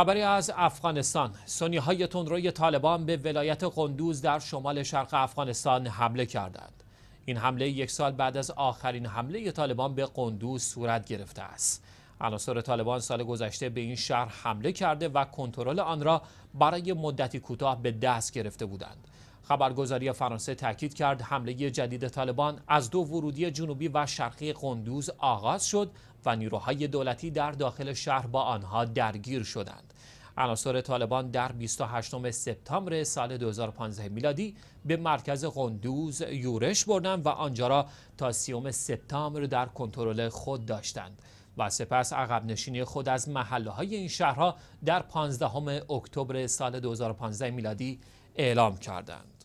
خبری از افغانستان سنی های تندروی طالبان به ولایت قندوز در شمال شرق افغانستان حمله کردند این حمله یک سال بعد از آخرین حمله طالبان به قندوز صورت گرفته است عناصر طالبان سال گذشته به این شهر حمله کرده و کنترل آن را برای مدتی کوتاه به دست گرفته بودند خبرگزاری فرانسه تاکید کرد حمله جدید طالبان از دو ورودی جنوبی و شرقی قندوز آغاز شد و نیروهای دولتی در داخل شهر با آنها درگیر شدند. عناصر طالبان در 28 سپتامبر سال 2015 میلادی به مرکز قندوز یورش بردند و آنجا را تا 30 سپتامبر در کنترل خود داشتند. و سپس عقب نشینی خود از محله های این شهرها در 15 اکتبر سال 2015 میلادی اعلام کردند.